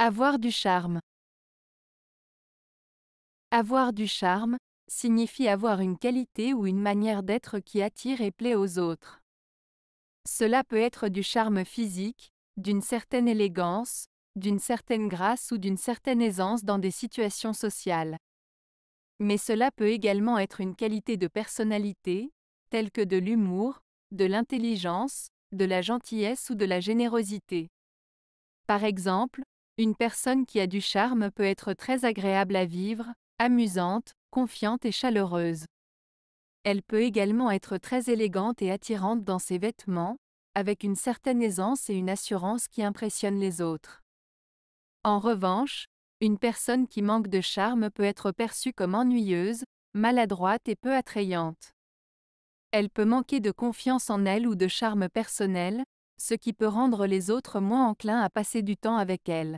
Avoir du charme. Avoir du charme signifie avoir une qualité ou une manière d'être qui attire et plaît aux autres. Cela peut être du charme physique, d'une certaine élégance, d'une certaine grâce ou d'une certaine aisance dans des situations sociales. Mais cela peut également être une qualité de personnalité, telle que de l'humour, de l'intelligence, de la gentillesse ou de la générosité. Par exemple, une personne qui a du charme peut être très agréable à vivre, amusante, confiante et chaleureuse. Elle peut également être très élégante et attirante dans ses vêtements, avec une certaine aisance et une assurance qui impressionnent les autres. En revanche, une personne qui manque de charme peut être perçue comme ennuyeuse, maladroite et peu attrayante. Elle peut manquer de confiance en elle ou de charme personnel, ce qui peut rendre les autres moins enclins à passer du temps avec elle.